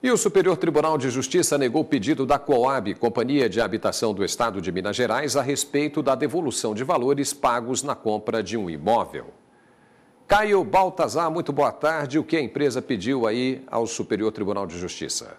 E o Superior Tribunal de Justiça negou o pedido da Coab, Companhia de Habitação do Estado de Minas Gerais, a respeito da devolução de valores pagos na compra de um imóvel. Caio Baltazar, muito boa tarde. O que a empresa pediu aí ao Superior Tribunal de Justiça?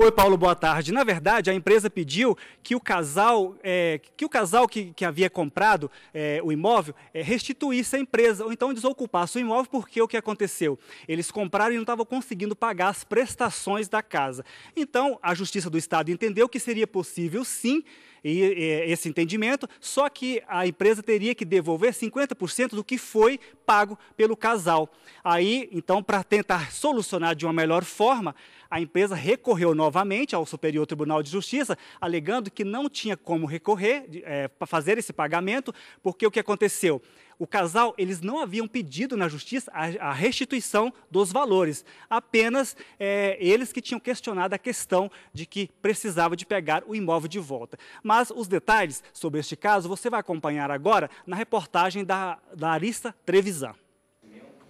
Oi, Paulo, boa tarde. Na verdade, a empresa pediu que o casal, é, que, o casal que, que havia comprado é, o imóvel é, restituísse a empresa, ou então desocupasse o imóvel, porque o que aconteceu? Eles compraram e não estavam conseguindo pagar as prestações da casa. Então, a Justiça do Estado entendeu que seria possível, sim, e, e, esse entendimento, só que a empresa teria que devolver 50% do que foi pago pelo casal. Aí, então, para tentar solucionar de uma melhor forma, a empresa recorreu novamente ao Superior Tribunal de Justiça, alegando que não tinha como recorrer, é, fazer esse pagamento, porque o que aconteceu? O casal, eles não haviam pedido na justiça a, a restituição dos valores, apenas é, eles que tinham questionado a questão de que precisava de pegar o imóvel de volta. Mas os detalhes sobre este caso você vai acompanhar agora na reportagem da, da Arista Trevisan.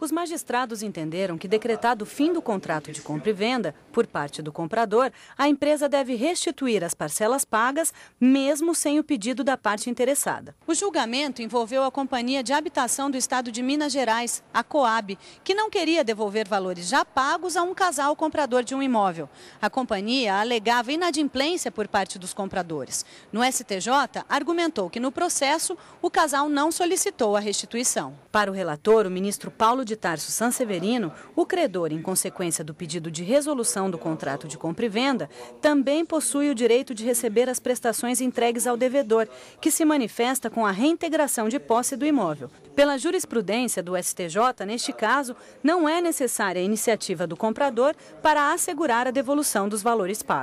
Os magistrados entenderam que, decretado o fim do contrato de compra e venda por parte do comprador, a empresa deve restituir as parcelas pagas, mesmo sem o pedido da parte interessada. O julgamento envolveu a Companhia de Habitação do Estado de Minas Gerais, a Coab, que não queria devolver valores já pagos a um casal comprador de um imóvel. A companhia alegava inadimplência por parte dos compradores. No STJ, argumentou que no processo o casal não solicitou a restituição. Para o relator, o ministro Paulo de Tarso Sanseverino, o credor, em consequência do pedido de resolução do contrato de compra e venda, também possui o direito de receber as prestações entregues ao devedor, que se manifesta com a reintegração de posse do imóvel. Pela jurisprudência do STJ, neste caso, não é necessária a iniciativa do comprador para assegurar a devolução dos valores pagos.